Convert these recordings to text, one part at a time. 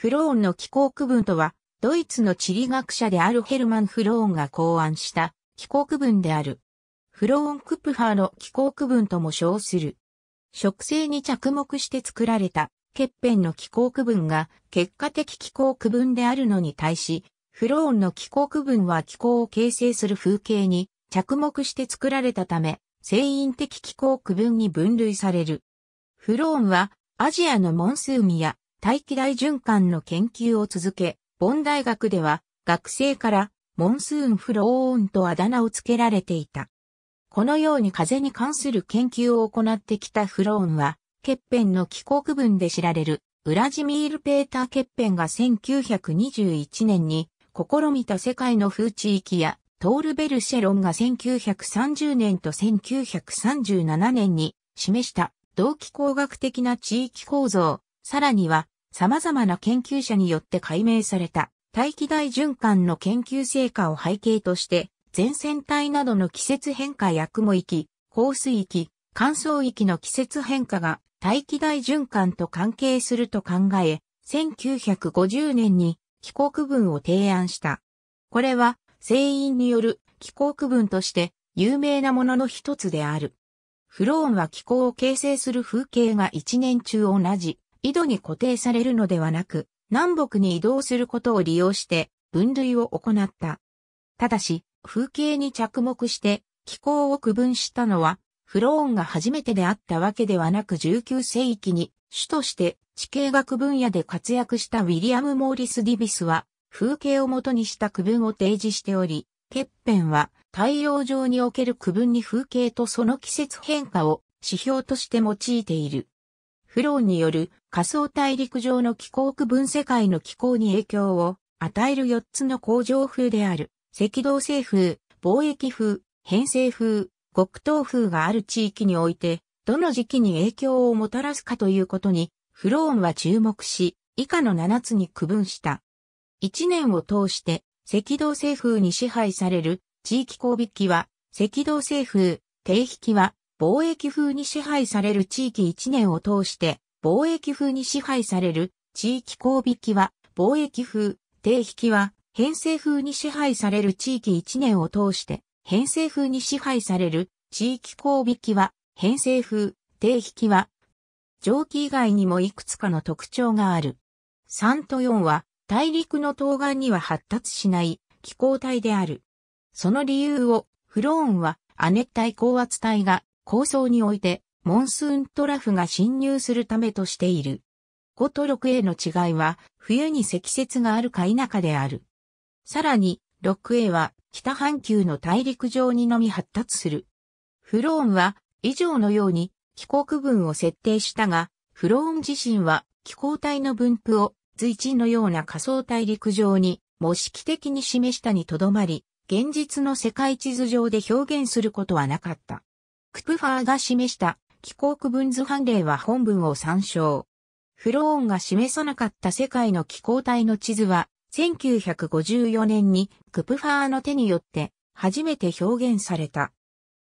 フローンの気候区分とは、ドイツの地理学者であるヘルマン・フローンが考案した気候区分である。フローン・クプファーの気候区分とも称する。植生に着目して作られた、欠片の気候区分が結果的気候区分であるのに対し、フローンの気候区分は気候を形成する風景に着目して作られたため、生因的気候区分に分類される。フローンはアジアのモンスーンや大気大循環の研究を続け、ボン大学では学生からモンスーンフローオンとあだ名を付けられていた。このように風に関する研究を行ってきたフローンは、ケッペンの気候区分で知られるウラジミール・ペーター・ケッペンが1921年に試みた世界の風地域やトール・ベルシェロンが1930年と1937年に示した同気候学的な地域構造さらには、様々な研究者によって解明された大気大循環の研究成果を背景として、前線帯などの季節変化や雲域、降水域、乾燥域の季節変化が大気大循環と関係すると考え、1950年に気候区分を提案した。これは、船員による気候区分として有名なものの一つである。フローンは気候を形成する風景が一年中同じ井戸に固定されるのではなく、南北に移動することを利用して分類を行った。ただし、風景に着目して気候を区分したのは、フローンが初めてであったわけではなく19世紀に主として地形学分野で活躍したウィリアム・モーリス・ディビスは、風景をもとにした区分を提示しており、ケッペンは太陽上における区分に風景とその季節変化を指標として用いている。フローによる仮想大陸上の気候区分世界の気候に影響を与える4つの工場風である、赤道西風、貿易風、偏西風、極東風がある地域において、どの時期に影響をもたらすかということに、フローンは注目し、以下の7つに区分した。1年を通して、赤道西風に支配される地域交尾期は、赤道西風、低引きは、貿易風に支配される地域1年を通して、貿易風に支配される地域交引は、貿易風、低引は、偏西風に支配される地域1年を通して、偏西風に支配される地域交引は、偏西風、低引は、蒸気以外にもいくつかの特徴がある。3と4は、大陸の東岸には発達しない気候帯である。その理由を、フローンは亜熱帯高圧帯が構想において、モンスーントラフが侵入するためとしている。5と 6A の違いは、冬に積雪があるか否かである。さらに、6A は、北半球の大陸上にのみ発達する。フローンは、以上のように、気候区分を設定したが、フローン自身は、気候帯の分布を、随地のような仮想大陸上に、模式的に示したにとどまり、現実の世界地図上で表現することはなかった。クプファーが示した気候区分図判例は本文を参照。フローンが示さなかった世界の気候帯の地図は、1954年にクプファーの手によって初めて表現された。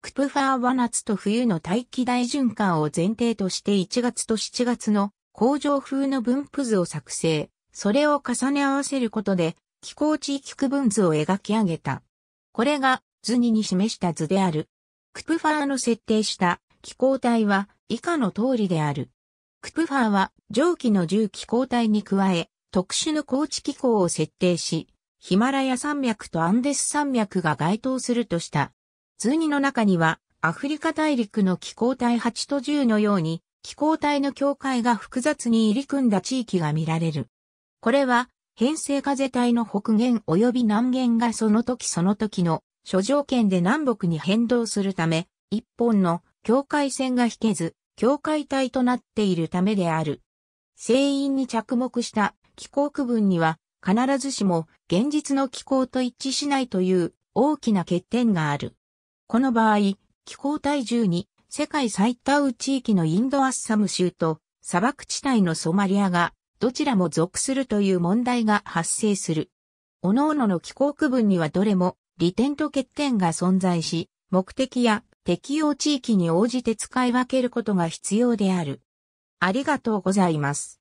クプファーは夏と冬の大気大循環を前提として1月と7月の工場風の分布図を作成、それを重ね合わせることで気候地域区分図を描き上げた。これが図2に示した図である。クプファーの設定した気候帯は以下の通りである。クプファーは蒸気の重気候帯に加え、特殊の高地気候を設定し、ヒマラヤ山脈とアンデス山脈が該当するとした。図2の中には、アフリカ大陸の気候帯8と10のように、気候帯の境界が複雑に入り組んだ地域が見られる。これは、偏西風帯の北限及び南限がその時その時の諸条件で南北に変動するため、一本の境界線が引けず、境界帯となっているためである。聖因に着目した気候区分には、必ずしも現実の気候と一致しないという大きな欠点がある。この場合、気候体重に世界最多う地域のインドアッサム州と砂漠地帯のソマリアがどちらも属するという問題が発生する。各々の気候区分にはどれも利点と欠点が存在し、目的や適用地域に応じて使い分けることが必要である。ありがとうございます。